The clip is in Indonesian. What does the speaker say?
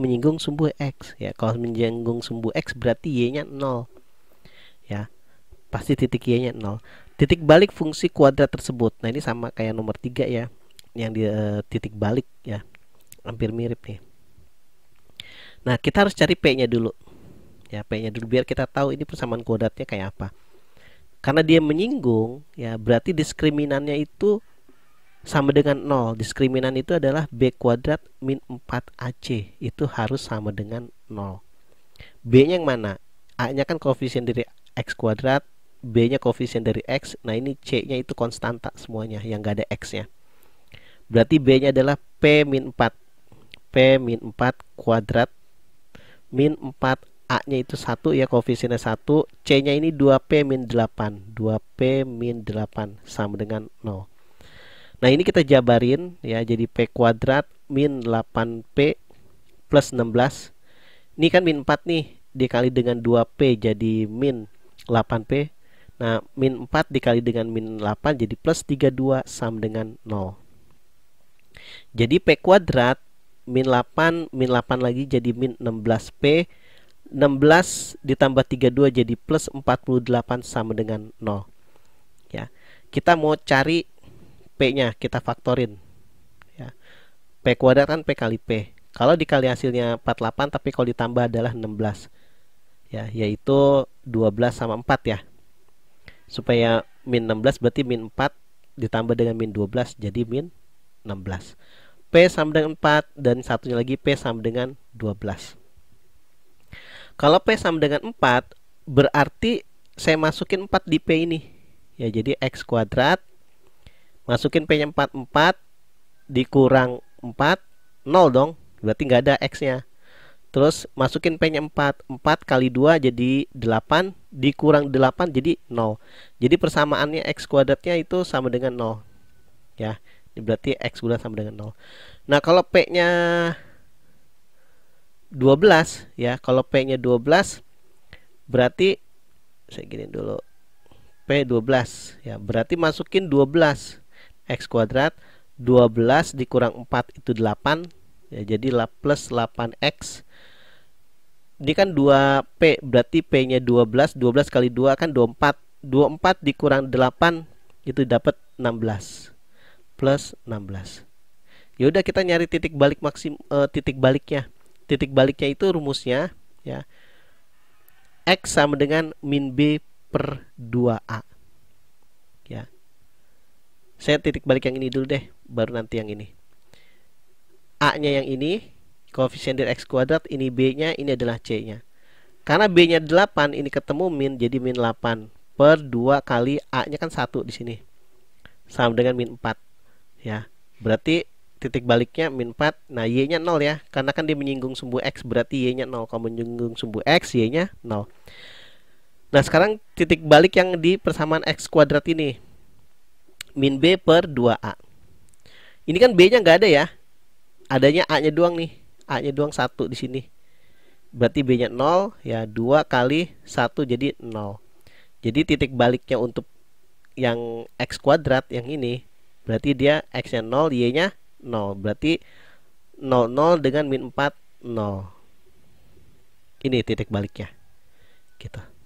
menyinggung sumbu X ya kalau menyinggung sumbu X berarti Y nya 0 ya pasti titik Y nya 0 titik balik fungsi kuadrat tersebut nah ini sama kayak nomor 3 ya yang di uh, titik balik ya hampir mirip nih nah kita harus cari P nya dulu ya P nya dulu biar kita tahu ini persamaan kuadratnya kayak apa karena dia menyinggung ya berarti diskriminannya itu sama dengan 0. Diskriminan itu adalah B kuadrat min 4AC. Itu harus sama dengan 0. B-nya yang mana? A-nya kan koefisien dari X kuadrat, B-nya koefisien dari X. Nah, ini C-nya itu konstanta semuanya yang gak ada X-nya. Berarti B-nya adalah P min 4. P min 4 kuadrat min 4 A-nya itu 1 ya koefisiennya 1 C-nya ini 2P min 8 2P min 8 sama dengan 0 Nah ini kita jabarin ya jadi P kuadrat min 8P plus 16 Ini kan min 4 nih dikali dengan 2P jadi min 8P Nah min 4 dikali dengan min 8 jadi plus 32 sama dengan 0 Jadi P kuadrat min 8 min 8 lagi jadi min 16P 16 ditambah 32 jadi plus 48 sama dengan 0 ya kita mau cari P-nya kita faktorin. Ya. P kuadrat kan P kali P. Kalau dikali hasilnya 48 tapi kalau ditambah adalah 16. Ya, yaitu 12 sama 4 ya. Supaya min 16 berarti min 4 ditambah dengan min 12 jadi min 16. P sama dengan 4 dan satunya lagi P sama dengan 12. Kalau P sama dengan 4 berarti saya masukin 4 di P ini. Ya, jadi X kuadrat masukin P nya 44 dikurang 4 0 dong berarti nggak ada X nya terus masukin P nya 4 4 kali 2 jadi 8 dikurang 8 jadi 0 jadi persamaannya X kuadratnya itu sama dengan 0 ya berarti X kuadrat sama dengan 0 nah kalau P nya 12 ya kalau P nya 12 berarti saya gini dulu P12 ya berarti masukin 12 X kuadrat 12 dikurang 4 itu 8 ya, jadi plus 8X ini kan 2P berarti P-nya 12 12 kali 2 kan 24 24 dikurang 8 itu dapat 16 plus 16 yaudah kita nyari titik balik maksim uh, titik baliknya titik baliknya itu rumusnya ya x sama dengan min b per 2a ya saya titik balik yang ini dulu deh baru nanti yang ini A nya yang ini koefisien dari X kuadrat ini B nya ini adalah C nya karena B nya 8 ini ketemu min jadi min 8 per 2 kali A nya kan 1 di sini sama dengan min 4 ya berarti titik baliknya min 4 nah Y nya 0 ya karena kan dia menyinggung sumbu X berarti Y nya 0 kalau menyinggung sumbu X Y nya 0 nah sekarang titik balik yang di persamaan X kuadrat ini min B per 2A. Ini kan B-nya nggak ada ya. Adanya A-nya doang nih. A-nya doang 1 di sini. Berarti B-nya 0 ya 2 kali 1 jadi 0. Jadi titik baliknya untuk yang x kuadrat yang ini berarti dia x-nya 0, y-nya 0. Berarti 0 0 dengan min 4 0. Ini titik baliknya. Gitu.